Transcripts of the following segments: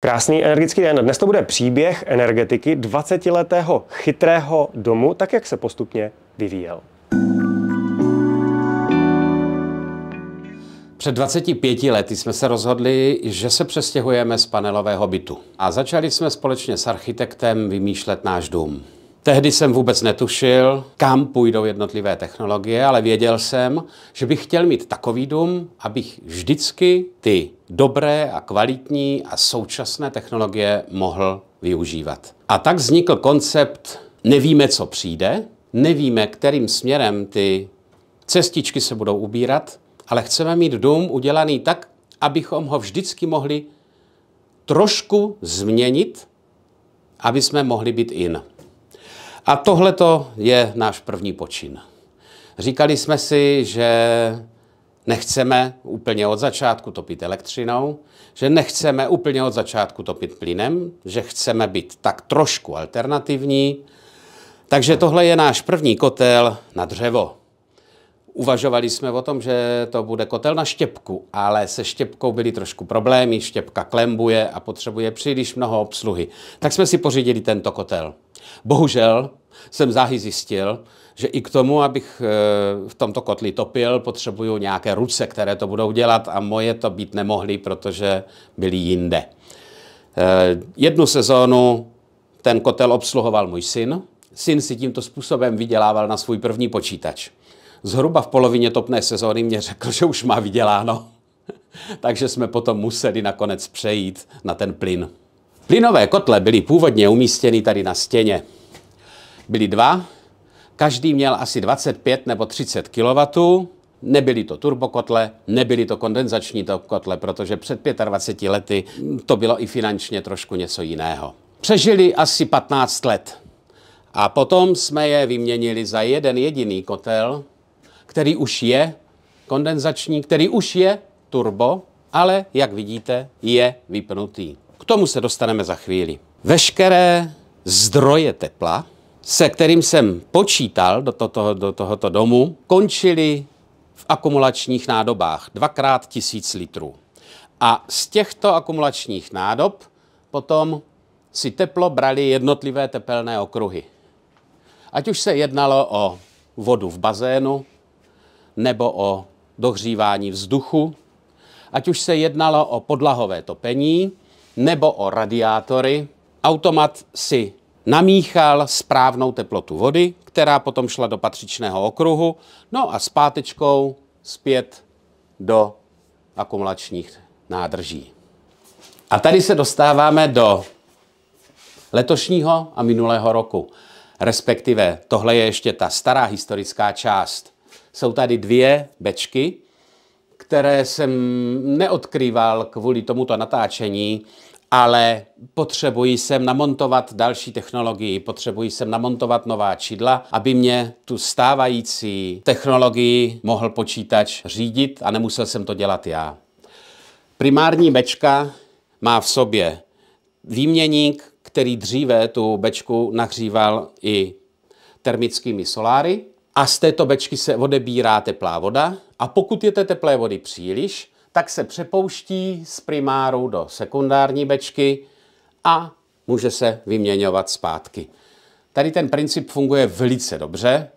Krásný energický den. Dnes to bude příběh energetiky 20-letého chytrého domu, tak jak se postupně vyvíjel. Před 25 lety jsme se rozhodli, že se přestěhujeme z panelového bytu. A začali jsme společně s architektem vymýšlet náš dům. Tehdy jsem vůbec netušil, kam půjdou jednotlivé technologie, ale věděl jsem, že bych chtěl mít takový dům, abych vždycky ty dobré a kvalitní a současné technologie mohl využívat. A tak vznikl koncept nevíme, co přijde, nevíme, kterým směrem ty cestičky se budou ubírat, ale chceme mít dům udělaný tak, abychom ho vždycky mohli trošku změnit, aby jsme mohli být in. A tohleto je náš první počin. Říkali jsme si, že nechceme úplně od začátku topit elektřinou, že nechceme úplně od začátku topit plynem, že chceme být tak trošku alternativní. Takže tohle je náš první kotel na dřevo. Uvažovali jsme o tom, že to bude kotel na štěpku, ale se štěpkou byly trošku problémy, štěpka klembuje a potřebuje příliš mnoho obsluhy. Tak jsme si pořídili tento kotel. Bohužel jsem záhy zjistil, že i k tomu, abych eh, v tomto kotli topil, potřebuju nějaké ruce, které to budou dělat a moje to být nemohly, protože byly jinde. Eh, jednu sezónu ten kotel obsluhoval můj syn. Syn si tímto způsobem vydělával na svůj první počítač. Zhruba v polovině topné sezóny mě řekl, že už má vyděláno. Takže jsme potom museli nakonec přejít na ten plyn. Plynové kotle byly původně umístěny tady na stěně. Byly dva, každý měl asi 25 nebo 30 kW, Nebyly to turbokotle, nebyly to kondenzační kotle, protože před 25 lety to bylo i finančně trošku něco jiného. Přežili asi 15 let a potom jsme je vyměnili za jeden jediný kotel, který už je kondenzační, který už je turbo, ale jak vidíte, je vypnutý tomu se dostaneme za chvíli. Veškeré zdroje tepla, se kterým jsem počítal do, toto, do tohoto domu, končily v akumulačních nádobách dvakrát tisíc litrů. A z těchto akumulačních nádob potom si teplo brali jednotlivé tepelné okruhy. Ať už se jednalo o vodu v bazénu nebo o dohřívání vzduchu, ať už se jednalo o podlahové topení, nebo o radiátory, automat si namíchal správnou teplotu vody, která potom šla do patřičného okruhu, no a zpátečkou zpět do akumulačních nádrží. A tady se dostáváme do letošního a minulého roku. Respektive tohle je ještě ta stará historická část. Jsou tady dvě bečky, které jsem neodkrýval kvůli tomuto natáčení, ale potřebuji sem namontovat další technologii, potřebuji sem namontovat nová čidla, aby mě tu stávající technologii mohl počítač řídit a nemusel jsem to dělat já. Primární bečka má v sobě výměník, který dříve tu bečku nahříval i termickými soláry a z této bečky se odebírá teplá voda, a pokud je té teplé vody příliš, tak se přepouští z primáru do sekundární bečky a může se vyměňovat zpátky. Tady ten princip funguje velice dobře,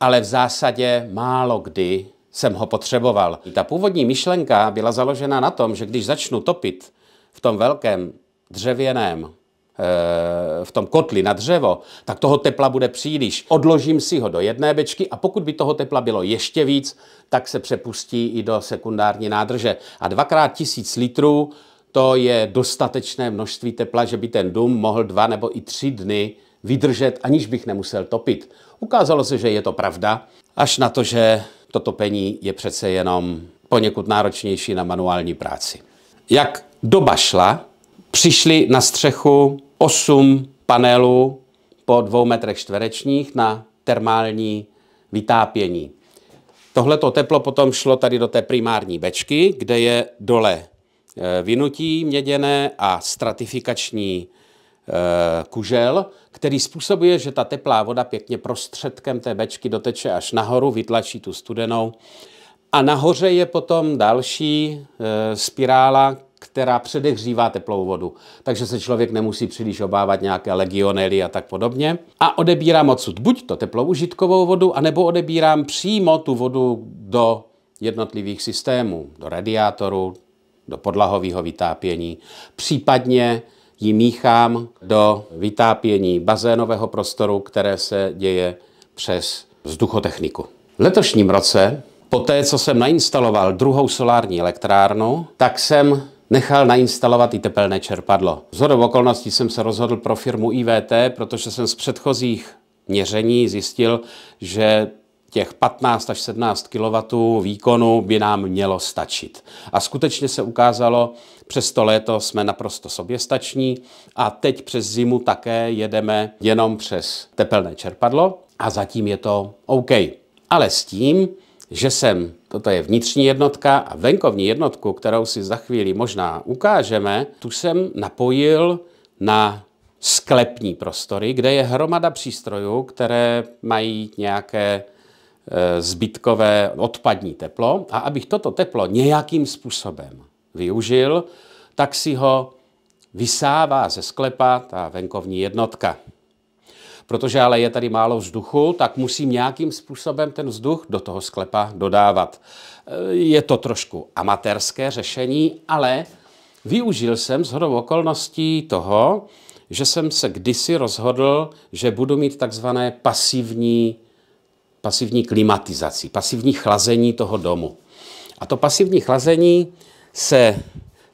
ale v zásadě málo kdy jsem ho potřeboval. Ta původní myšlenka byla založena na tom, že když začnu topit v tom velkém dřevěném Eh, v tom kotli na dřevo, tak toho tepla bude příliš. Odložím si ho do jedné bečky a pokud by toho tepla bylo ještě víc, tak se přepustí i do sekundární nádrže. A dvakrát tisíc litrů to je dostatečné množství tepla, že by ten dům mohl dva nebo i tři dny vydržet, aniž bych nemusel topit. Ukázalo se, že je to pravda, až na to, že to topení je přece jenom poněkud náročnější na manuální práci. Jak doba šla, přišli na střechu 8 panelů po 2 metrech čtverečních na termální vytápění. Tohle teplo potom šlo tady do té primární bečky, kde je dole eh, vynutí měděné a stratifikační eh, kužel, který způsobuje, že ta teplá voda pěkně prostředkem té bečky doteče až nahoru, vytlačí tu studenou. A nahoře je potom další eh, spirála, která předehřívá teplou vodu, takže se člověk nemusí příliš obávat nějaké legionely a tak podobně. A odebírám odsud buď to teplou užitkovou vodu, anebo odebírám přímo tu vodu do jednotlivých systémů, do radiátoru, do podlahového vytápění, případně ji míchám do vytápění bazénového prostoru, které se děje přes vzduchotechniku. V letošním roce, po té, co jsem nainstaloval druhou solární elektrárnu, tak jsem nechal nainstalovat i tepelné čerpadlo. Vzhodou okolností jsem se rozhodl pro firmu IVT, protože jsem z předchozích měření zjistil, že těch 15 až 17 kW výkonu by nám mělo stačit. A skutečně se ukázalo, přes to léto jsme naprosto soběstační a teď přes zimu také jedeme jenom přes tepelné čerpadlo a zatím je to OK. Ale s tím, že jsem, toto je vnitřní jednotka a venkovní jednotku, kterou si za chvíli možná ukážeme, tu jsem napojil na sklepní prostory, kde je hromada přístrojů, které mají nějaké e, zbytkové odpadní teplo. A abych toto teplo nějakým způsobem využil, tak si ho vysává ze sklepa ta venkovní jednotka. Protože ale je tady málo vzduchu, tak musím nějakým způsobem ten vzduch do toho sklepa dodávat. E, je to trošku amatérské řešení, ale využil jsem shodou okolností toho, že jsem se kdysi rozhodl, že budu mít takzvané pasivní, pasivní klimatizaci, pasivní chlazení toho domu. A to pasivní chlazení se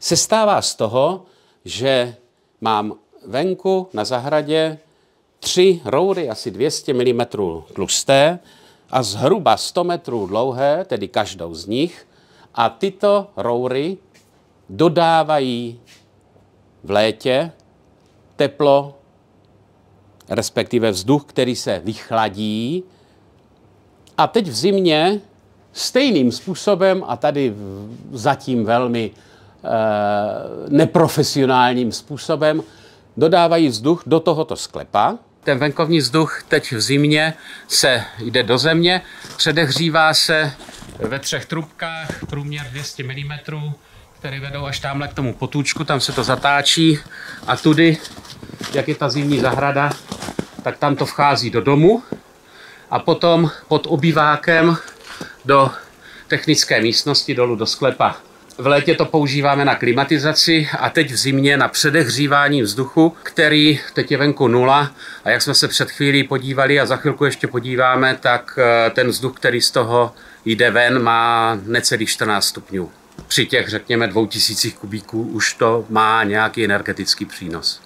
se stává z toho, že mám venku na zahradě tři roury asi 200 mm tlusté a zhruba 100 metrů dlouhé, tedy každou z nich. A tyto roury dodávají v létě teplo, respektive vzduch, který se vychladí. A teď v zimě stejným způsobem, a tady zatím velmi e, neprofesionálním způsobem, dodávají vzduch do tohoto sklepa, ten venkovní vzduch teď v zimě se jde do země, předehřívá se ve třech trubkách, průměr 200 mm, které vedou až tamhle k tomu potůčku, tam se to zatáčí a tudy, jak je ta zimní zahrada, tak tam to vchází do domu a potom pod obývákem do technické místnosti dolů do sklepa. V létě to používáme na klimatizaci a teď v zimě na předehřívání vzduchu, který teď je venku nula a jak jsme se před chvílí podívali a za chvilku ještě podíváme, tak eh, ten vzduch, který z toho jde ven, má necelých 14 stupňů. Při těch, řekněme, 2000 kubíků už to má nějaký energetický přínos.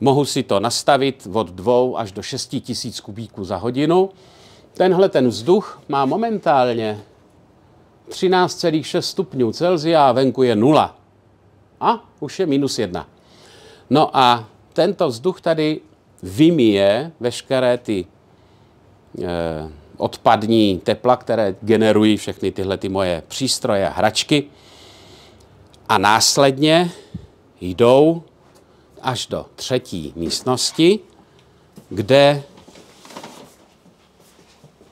Mohu si to nastavit od 2 až do 6 tisíc kubíků za hodinu. Tenhle ten vzduch má momentálně 13,6 stupňů Celzia a venku je nula. A už je minus jedna. No a tento vzduch tady vymije veškeré ty e, odpadní tepla, které generují všechny tyhle ty moje přístroje a hračky. A následně jdou až do třetí místnosti, kde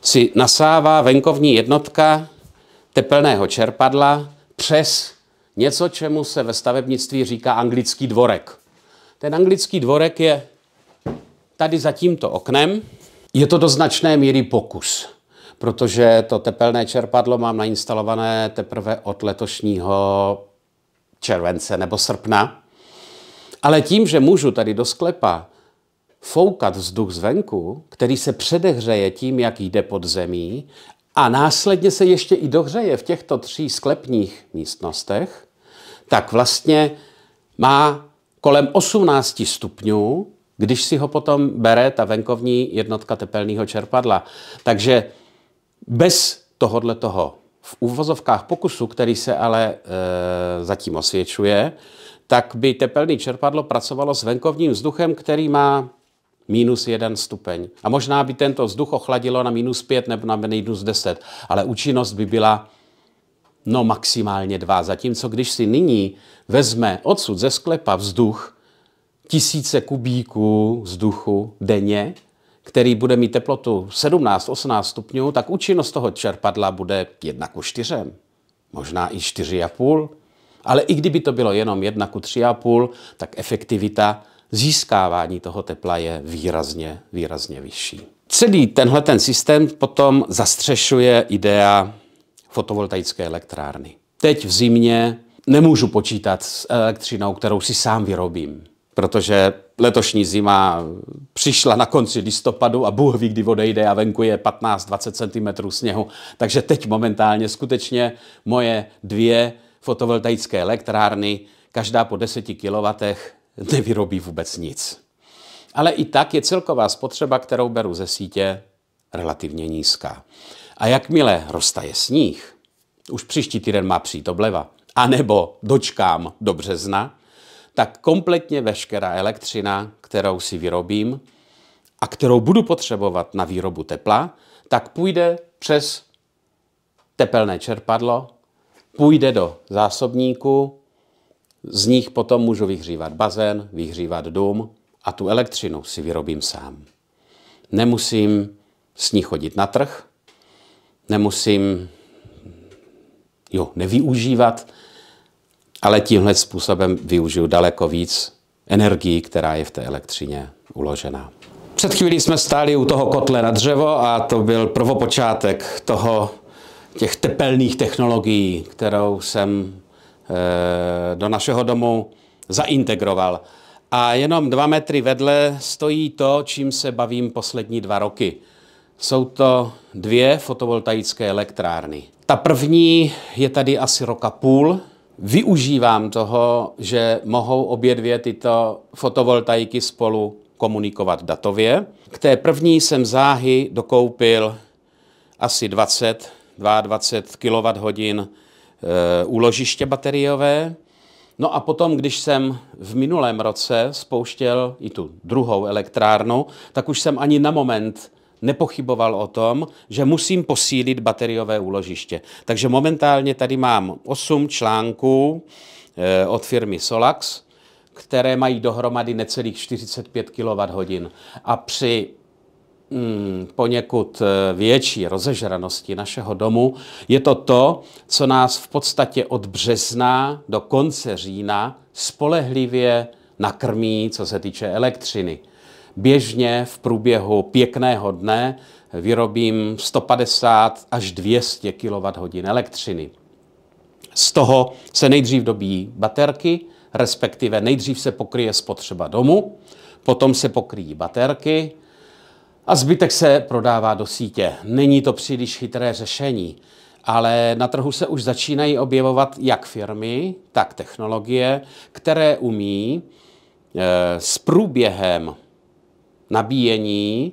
si nasává venkovní jednotka tepelného čerpadla přes něco, čemu se ve stavebnictví říká anglický dvorek. Ten anglický dvorek je tady za tímto oknem. Je to do značné míry pokus, protože to tepelné čerpadlo mám nainstalované teprve od letošního července nebo srpna. Ale tím, že můžu tady do sklepa foukat vzduch zvenku, který se předehřeje tím, jak jde pod zemí a následně se ještě i dohřeje v těchto tří sklepních místnostech, tak vlastně má kolem 18 stupňů, když si ho potom bere ta venkovní jednotka tepelného čerpadla. Takže bez tohohle toho v úvozovkách pokusu, který se ale e, zatím osvědčuje, tak by tepelný čerpadlo pracovalo s venkovním vzduchem, který má minus jeden stupeň. A možná by tento vzduch ochladilo na minus pět nebo na minus deset, ale účinnost by byla no maximálně dva. Zatímco když si nyní vezme odsud ze sklepa vzduch, tisíce kubíků vzduchu denně, který bude mít teplotu 17-18 stupňů, tak účinnost toho čerpadla bude 1 ku 4, možná i 4,5. Ale i kdyby to bylo jenom 1 ku 3,5, tak efektivita získávání toho tepla je výrazně, výrazně vyšší. Celý tenhle ten systém potom zastřešuje idea fotovoltaické elektrárny. Teď v zimě nemůžu počítat s elektřinou, kterou si sám vyrobím, protože letošní zima přišla na konci listopadu a Bůh ví, kdy odejde a venku je 15-20 cm sněhu. Takže teď momentálně skutečně moje dvě fotovoltaické elektrárny, každá po 10 kW, nevyrobí vůbec nic. Ale i tak je celková spotřeba, kterou beru ze sítě, relativně nízká. A jakmile roztaje sníh, už příští týden má přijít obleva, anebo dočkám do března, tak kompletně veškerá elektřina, kterou si vyrobím a kterou budu potřebovat na výrobu tepla, tak půjde přes tepelné čerpadlo, půjde do zásobníku z nich potom můžu vyhřívat bazén, vyhřívat dům a tu elektřinu si vyrobím sám. Nemusím s ní chodit na trh, nemusím jo, nevyužívat, ale tímhle způsobem využiju daleko víc energii, která je v té elektřině uložená. Před chvílí jsme stáli u toho kotle na dřevo a to byl prvopočátek toho těch tepelných technologií, kterou jsem Eh, do našeho domu zaintegroval. A jenom dva metry vedle stojí to, čím se bavím poslední dva roky. Jsou to dvě fotovoltaické elektrárny. Ta první je tady asi roka půl. Využívám toho, že mohou obě dvě tyto fotovoltaiky spolu komunikovat datově. K té první jsem záhy dokoupil asi 20, 22 kWh Eh, úložiště bateriové. No a potom, když jsem v minulém roce spouštěl i tu druhou elektrárnu, tak už jsem ani na moment nepochyboval o tom, že musím posílit bateriové úložiště. Takže momentálně tady mám 8 článků eh, od firmy Solax, které mají dohromady necelých 45 kWh. A při mm, poněkud eh, větší rozežranosti našeho domu, je to to, co nás v podstatě od března do konce října spolehlivě nakrmí, co se týče elektřiny. Běžně v průběhu pěkného dne vyrobím 150 až 200 kWh elektřiny. Z toho se nejdřív dobí baterky, respektive nejdřív se pokryje spotřeba domu, potom se pokryjí baterky, a zbytek se prodává do sítě. Není to příliš chytré řešení, ale na trhu se už začínají objevovat jak firmy, tak technologie, které umí eh, s průběhem nabíjení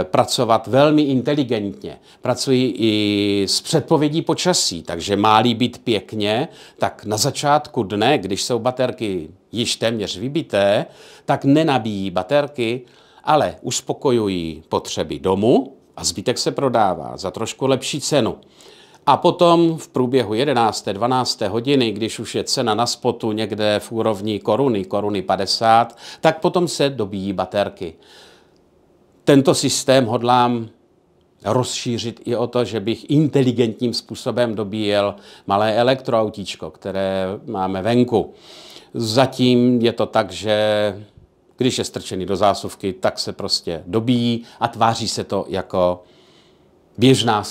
eh, pracovat velmi inteligentně. Pracují i s předpovědí počasí, takže má-li být pěkně, tak na začátku dne, když jsou baterky již téměř vybité, tak nenabíjí baterky, ale uspokojují potřeby domu a zbytek se prodává za trošku lepší cenu. A potom v průběhu 11. 12. hodiny, když už je cena na spotu někde v úrovni koruny, koruny 50, tak potom se dobíjí baterky. Tento systém hodlám rozšířit i o to, že bych inteligentním způsobem dobíjel malé elektroautíčko, které máme venku. Zatím je to tak, že když je strčený do zásuvky, tak se prostě dobíjí a tváří se to jako běžná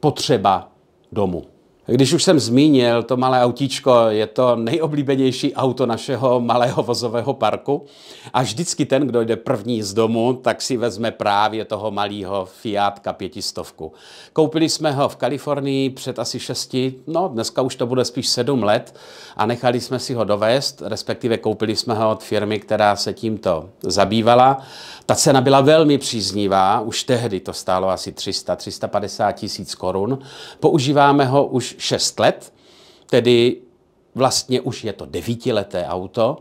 potřeba domu. Když už jsem zmínil to malé autíčko, je to nejoblíbenější auto našeho malého vozového parku. A vždycky ten, kdo jde první z domu, tak si vezme právě toho malého Fiatka pětistovku. Koupili jsme ho v Kalifornii před asi šesti, no dneska už to bude spíš sedm let a nechali jsme si ho dovést, respektive koupili jsme ho od firmy, která se tímto zabývala. Ta cena byla velmi příznivá, už tehdy to stálo asi 300-350 tisíc korun. Používáme ho už 6 let, tedy vlastně už je to devítileté auto.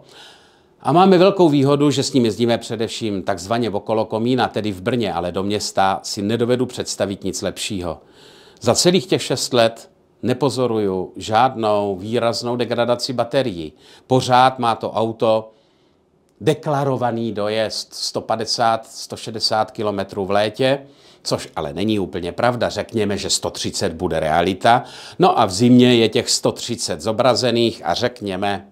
A máme velkou výhodu, že s ním jezdíme především takzvaně okolo komína, tedy v Brně, ale do města si nedovedu představit nic lepšího. Za celých těch šest let nepozoruju žádnou výraznou degradaci baterií. Pořád má to auto deklarovaný dojezd 150-160 km v létě což ale není úplně pravda. Řekněme, že 130 bude realita. No a v zimě je těch 130 zobrazených a řekněme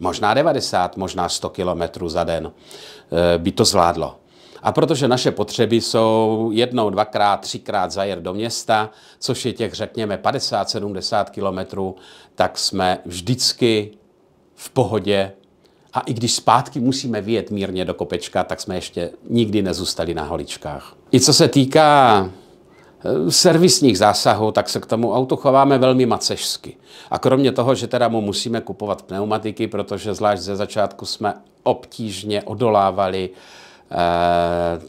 možná 90, možná 100 kilometrů za den eh, by to zvládlo. A protože naše potřeby jsou jednou, dvakrát, třikrát zajet do města, což je těch, řekněme, 50-70 kilometrů, tak jsme vždycky v pohodě. A i když zpátky musíme vyjet mírně do kopečka, tak jsme ještě nikdy nezůstali na holičkách. I co se týká eh, servisních zásahů, tak se k tomu autu chováme velmi macežsky. A kromě toho, že teda mu musíme kupovat pneumatiky, protože zvlášť ze začátku jsme obtížně odolávali eh,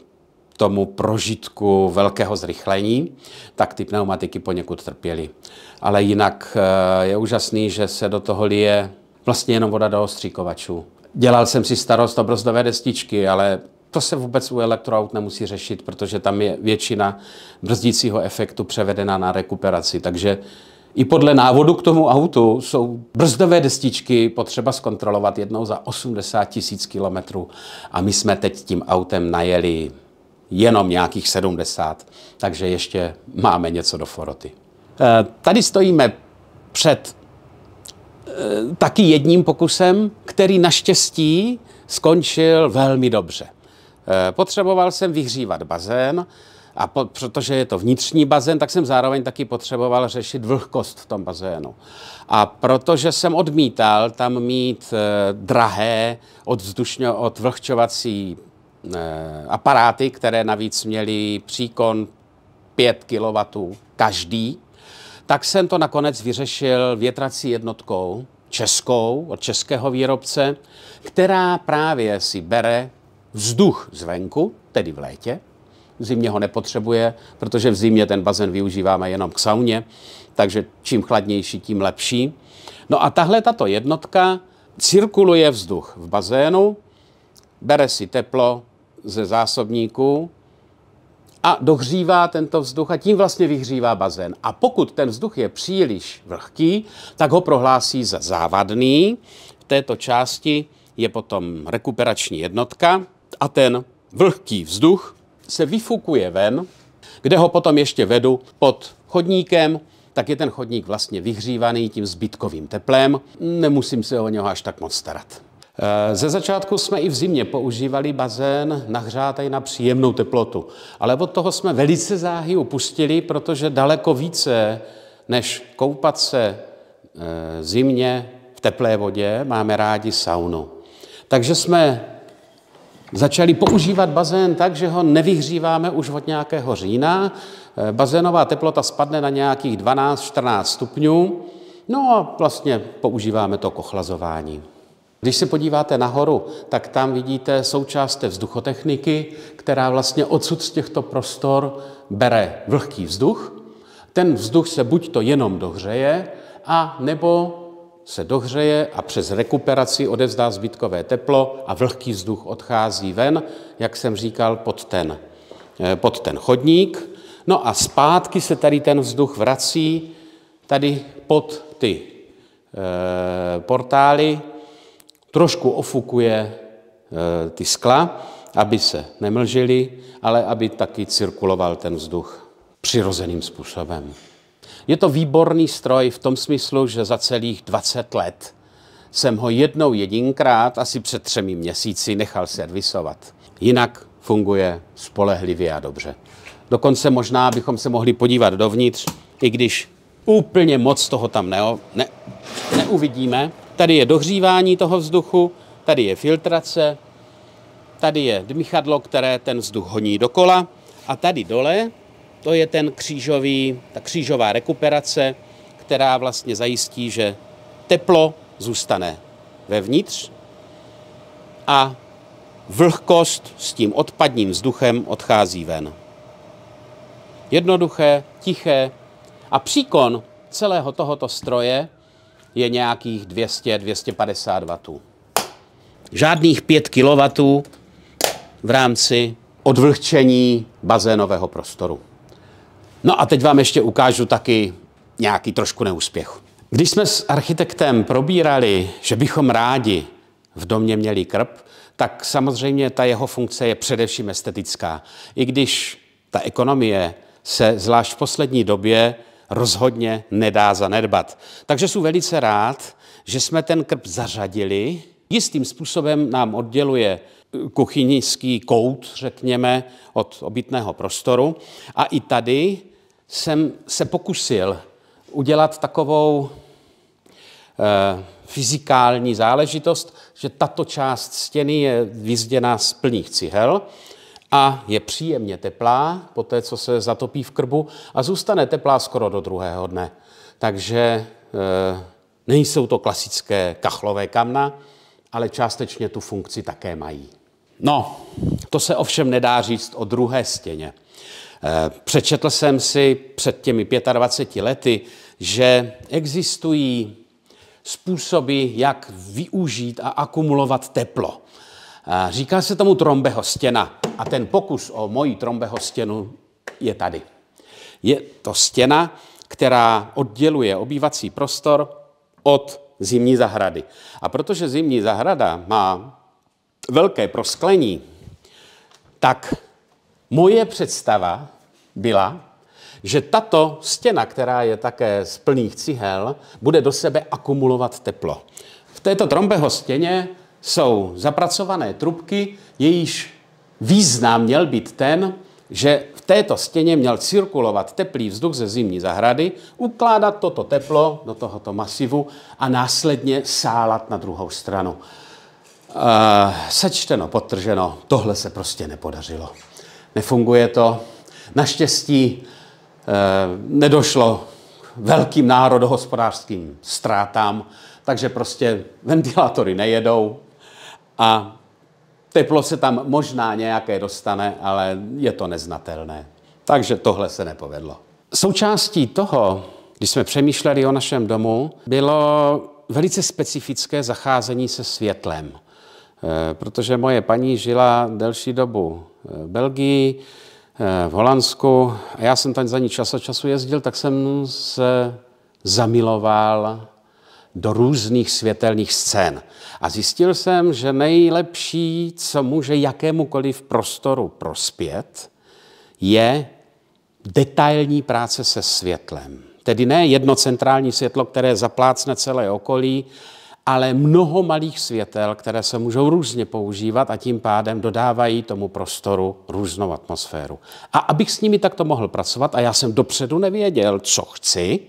tomu prožitku velkého zrychlení, tak ty pneumatiky poněkud trpěly. Ale jinak eh, je úžasný, že se do toho lije vlastně jenom voda do ostříkovačů. Dělal jsem si starost o brzdové destičky, ale to se vůbec u elektroaut nemusí řešit, protože tam je většina brzdícího efektu převedena na rekuperaci. Takže i podle návodu k tomu autu jsou brzdové destičky potřeba zkontrolovat jednou za 80 tisíc kilometrů a my jsme teď tím autem najeli jenom nějakých 70, takže ještě máme něco do foroty. Eh, tady stojíme před eh, taky jedním pokusem, který naštěstí skončil velmi dobře. Eh, potřeboval jsem vyhřívat bazén, a po, protože je to vnitřní bazén, tak jsem zároveň taky potřeboval řešit vlhkost v tom bazénu. A protože jsem odmítal tam mít eh, drahé odzdušňo, odvlhčovací eh, aparáty, které navíc měly příkon 5 kW každý, tak jsem to nakonec vyřešil větrací jednotkou českou, od českého výrobce, která právě si bere vzduch zvenku, tedy v létě. V zimě ho nepotřebuje, protože v zimě ten bazén využíváme jenom k sauně, takže čím chladnější, tím lepší. No a tahle tato jednotka cirkuluje vzduch v bazénu, bere si teplo ze zásobníků a dohřívá tento vzduch a tím vlastně vyhřívá bazén. A pokud ten vzduch je příliš vlhký, tak ho prohlásí za závadný. V této části je potom rekuperační jednotka, a ten vlhký vzduch se vyfukuje ven, kde ho potom ještě vedu pod chodníkem, tak je ten chodník vlastně vyhřívaný tím zbytkovým teplem. Nemusím se o něho až tak moc starat. Eh, ze začátku jsme i v zimě používali bazén nahřátej na příjemnou teplotu, ale od toho jsme velice záhy upustili, protože daleko více než koupat se eh, zimně v teplé vodě máme rádi saunu. Takže jsme Začali používat bazén tak, že ho nevyhříváme už od nějakého října. Eh, bazénová teplota spadne na nějakých 12-14 stupňů. No a vlastně používáme to k ochlazování. Když se podíváte nahoru, tak tam vidíte součást té vzduchotechniky, která vlastně odsud z těchto prostor bere vlhký vzduch. Ten vzduch se buď to jenom dohřeje, a nebo se dohřeje a přes rekuperaci odevzdá zbytkové teplo a vlhký vzduch odchází ven, jak jsem říkal, pod ten, eh, pod ten chodník. No a zpátky se tady ten vzduch vrací tady pod ty e, portály, trošku ofukuje e, ty skla, aby se nemlžily, ale aby taky cirkuloval ten vzduch přirozeným způsobem. Je to výborný stroj v tom smyslu, že za celých 20 let jsem ho jednou jedinkrát, asi před třemi měsíci, nechal servisovat. Jinak funguje spolehlivě a dobře. Dokonce možná bychom se mohli podívat dovnitř, i když úplně moc toho tam ne, ne, neuvidíme. Tady je dohřívání toho vzduchu, tady je filtrace, tady je dmychadlo, které ten vzduch honí dokola a tady dole to je ten křížový, ta křížová rekuperace, která vlastně zajistí, že teplo zůstane vevnitř a vlhkost s tím odpadním vzduchem odchází ven. Jednoduché, tiché a příkon celého tohoto stroje je nějakých 200-250 W. Žádných 5 kW v rámci odvlhčení bazénového prostoru. No a teď vám ještě ukážu taky nějaký trošku neúspěch. Když jsme s architektem probírali, že bychom rádi v domě měli krb, tak samozřejmě ta jeho funkce je především estetická. I když ta ekonomie se zvlášť v poslední době rozhodně nedá zanedbat. Takže jsem velice rád, že jsme ten krb zařadili. Jistým způsobem nám odděluje kuchyňský kout, řekněme, od obytného prostoru. A i tady jsem se pokusil udělat takovou e, fyzikální záležitost, že tato část stěny je vyzděná z plných cihel a je příjemně teplá po té, co se zatopí v krbu a zůstane teplá skoro do druhého dne. Takže e, nejsou to klasické kachlové kamna, ale částečně tu funkci také mají. No, to se ovšem nedá říct o druhé stěně. Eh, přečetl jsem si před těmi 25 lety, že existují způsoby, jak využít a akumulovat teplo. Eh, říká se tomu trombeho stěna a ten pokus o moji trombeho stěnu je tady. Je to stěna, která odděluje obývací prostor od zimní zahrady. A protože zimní zahrada má velké prosklení, tak Moje představa byla, že tato stěna, která je také z plných cihel, bude do sebe akumulovat teplo. V této trombeho stěně jsou zapracované trubky, jejíž význam měl být ten, že v této stěně měl cirkulovat teplý vzduch ze zimní zahrady, ukládat toto teplo do tohoto masivu a následně sálat na druhou stranu. Uh, sečteno, potrženo, tohle se prostě nepodařilo nefunguje to. Naštěstí eh, nedošlo velkým národohospodářským ztrátám, takže prostě ventilátory nejedou a teplo se tam možná nějaké dostane, ale je to neznatelné. Takže tohle se nepovedlo. Součástí toho, když jsme přemýšleli o našem domu, bylo velice specifické zacházení se světlem, eh, protože moje paní žila delší dobu Belgii, eh, v Holandsku a já jsem tam za ní čas od času jezdil, tak jsem se zamiloval do různých světelných scén. A zjistil jsem, že nejlepší, co může jakémukoliv prostoru prospět, je detailní práce se světlem. Tedy ne jedno centrální světlo, které zaplácne celé okolí, ale mnoho malých světel, které se můžou různě používat a tím pádem dodávají tomu prostoru různou atmosféru. A abych s nimi takto mohl pracovat, a já jsem dopředu nevěděl, co chci,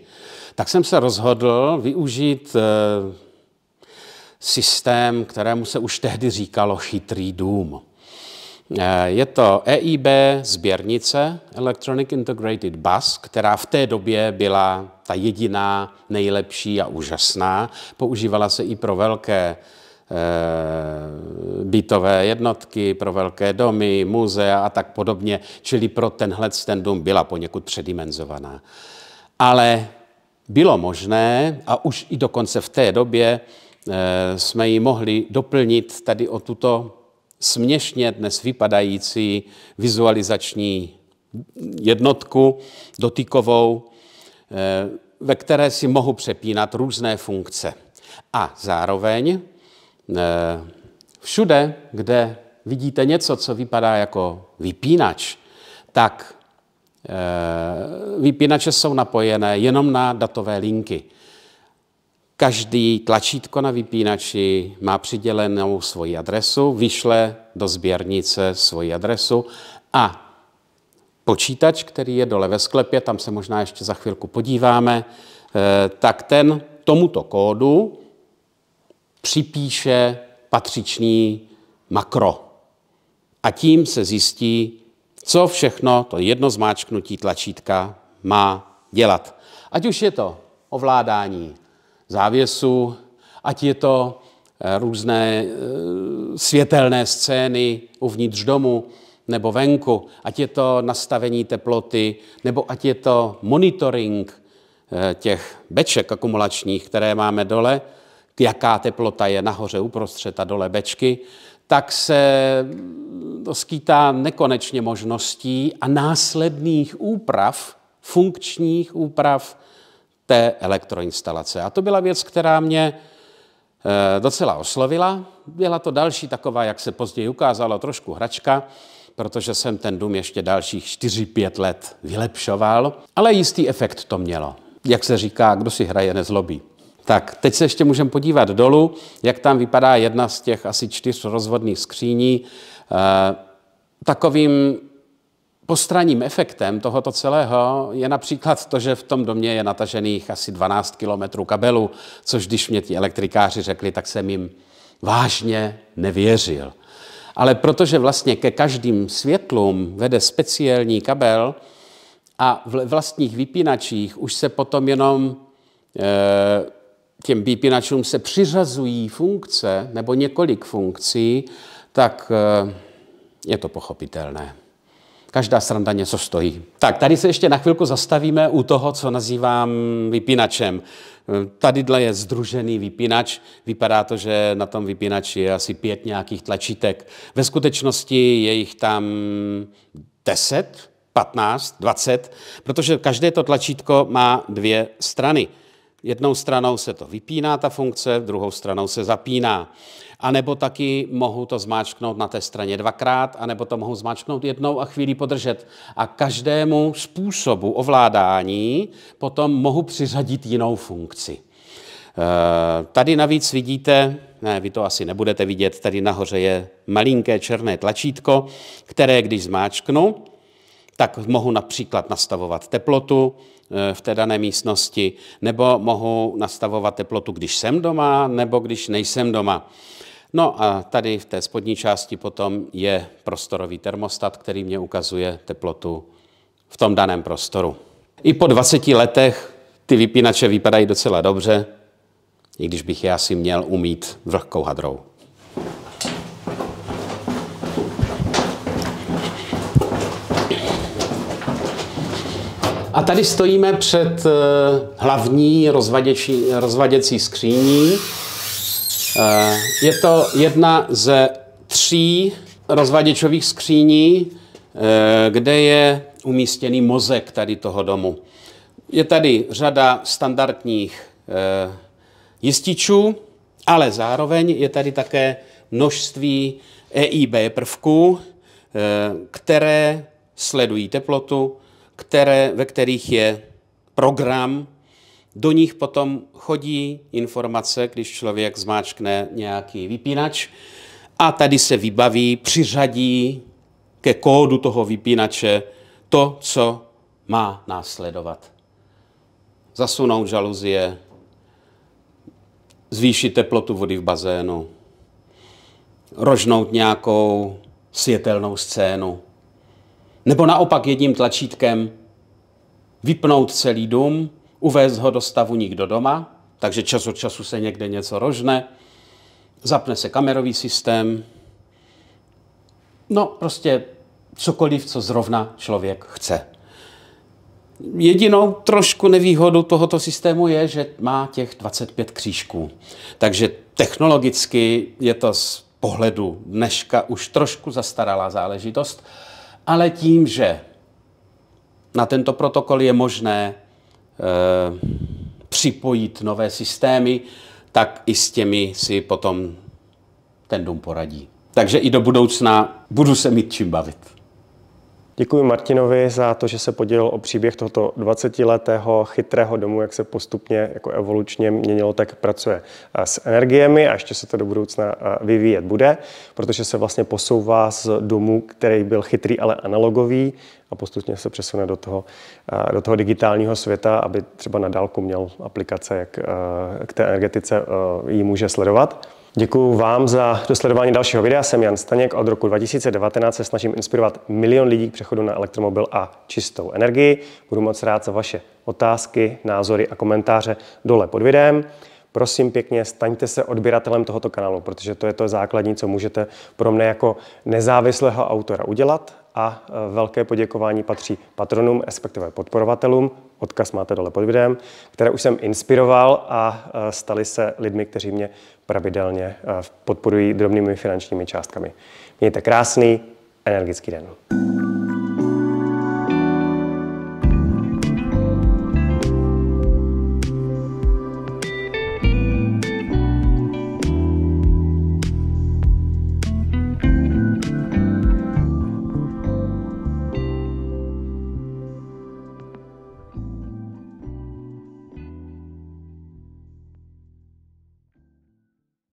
tak jsem se rozhodl využít eh, systém, kterému se už tehdy říkalo chytrý dům. Eh, je to EIB sběrnice Electronic Integrated Bus, která v té době byla ta jediná, nejlepší a úžasná. Používala se i pro velké eh, bytové jednotky, pro velké domy, muzea a tak podobně, čili pro tenhle ten dům byla poněkud předimenzovaná. Ale bylo možné, a už i dokonce v té době eh, jsme ji mohli doplnit tady o tuto směšně dnes vypadající vizualizační jednotku dotykovou, eh, ve které si mohu přepínat různé funkce. A zároveň eh, všude, kde vidíte něco, co vypadá jako vypínač, tak eh, vypínače jsou napojené jenom na datové linky. Každý tlačítko na vypínači má přidělenou svoji adresu, vyšle do sběrnice svoji adresu a počítač, který je dole ve sklepě, tam se možná ještě za chvilku podíváme, eh, tak ten tomuto kódu připíše patřičný makro. A tím se zjistí, co všechno to jedno zmáčknutí tlačítka má dělat. Ať už je to ovládání závěsu, ať je to eh, různé eh, světelné scény uvnitř domu nebo venku, ať je to nastavení teploty, nebo ať je to monitoring eh, těch beček akumulačních, které máme dole, jaká teplota je nahoře uprostřed a dole bečky, tak se mm, skýtá nekonečně možností a následných úprav, funkčních úprav té elektroinstalace. A to byla věc, která mě eh, docela oslovila. Byla to další taková, jak se později ukázalo, trošku hračka, protože jsem ten dům ještě dalších 4-5 let vylepšoval, ale jistý efekt to mělo. Jak se říká, kdo si hraje, nezlobí. Tak, teď se ještě můžeme podívat dolů, jak tam vypadá jedna z těch asi čtyř rozvodných skříní. Eh, takovým Postranním efektem tohoto celého je například to, že v tom domě je natažených asi 12 kilometrů kabelu, což když mě ti elektrikáři řekli, tak jsem jim vážně nevěřil. Ale protože vlastně ke každým světlům vede speciální kabel a v vlastních vypínačích už se potom jenom e, těm vypínačům se přiřazují funkce nebo několik funkcí, tak e, je to pochopitelné. Každá sranda něco stojí. Tak, tady se ještě na chvilku zastavíme u toho, co nazývám vypínačem. Tadyhle je združený vypínač. Vypadá to, že na tom vypínači je asi pět nějakých tlačítek. Ve skutečnosti je jich tam deset, 15, 20, protože každé to tlačítko má dvě strany. Jednou stranou se to vypíná, ta funkce, druhou stranou se zapíná. A nebo taky mohu to zmáčknout na té straně dvakrát, anebo to mohu zmáčknout jednou a chvíli podržet. A každému způsobu ovládání potom mohu přiřadit jinou funkci. Eh, tady navíc vidíte, ne, vy to asi nebudete vidět, tady nahoře je malinké černé tlačítko, které když zmáčknu, tak mohu například nastavovat teplotu eh, v té dané místnosti, nebo mohu nastavovat teplotu, když jsem doma, nebo když nejsem doma. No a tady v té spodní části potom je prostorový termostat, který mě ukazuje teplotu v tom daném prostoru. I po 20 letech ty vypínače vypadají docela dobře, i když bych je asi měl umít vlhkou hadrou. A tady stojíme před eh, hlavní rozvaděcí, rozvaděcí skříní, Eh, je to jedna ze tří rozvaděčových skříní, eh, kde je umístěný mozek tady toho domu. Je tady řada standardních eh, jističů, ale zároveň je tady také množství EIB prvků, které sledují teplotu, které, ve kterých je program do nich potom chodí informace, když člověk zmáčkne nějaký vypínač a tady se vybaví, přiřadí ke kódu toho vypínače to, co má následovat. Zasunout žaluzie, zvýšit teplotu vody v bazénu, rožnout nějakou světelnou scénu. Nebo naopak jedním tlačítkem vypnout celý dům uvést ho do stavu nikdo doma, takže čas od času se někde něco rožne, zapne se kamerový systém, no prostě cokoliv, co zrovna člověk chce. Jedinou trošku nevýhodu tohoto systému je, že má těch 25 křížků. Takže technologicky je to z pohledu dneška už trošku zastaralá záležitost, ale tím, že na tento protokol je možné Eh, připojit nové systémy, tak i s těmi si potom ten dům poradí. Takže i do budoucna budu se mít čím bavit. Děkuji Martinovi za to, že se podělil o příběh tohoto 20-letého chytrého domu, jak se postupně jako evolučně měnilo, tak pracuje eh, s energiemi a ještě se to do budoucna eh, vyvíjet bude, protože se vlastně posouvá z domu, který byl chytrý, ale analogový a postupně se přesune do toho, eh, do toho digitálního světa, aby třeba na dálku měl aplikace, jak k té energetice ji může sledovat. Děkuji vám za dosledování dalšího videa. Jsem Jan Staněk. Od roku 2019 se snažím inspirovat milion lidí k přechodu na elektromobil a čistou energii. Budu moc rád za vaše otázky, názory a komentáře dole pod videem. Prosím pěkně, staňte se odběratelem tohoto kanálu, protože to je to základní, co můžete pro mne jako nezávislého autora udělat. A e, velké poděkování patří patronům, respektive podporovatelům. Odkaz máte dole pod videem, které už jsem inspiroval a e, stali se lidmi, kteří mě pravidelně e, podporují drobnými finančními částkami. Mějte krásný, energický den.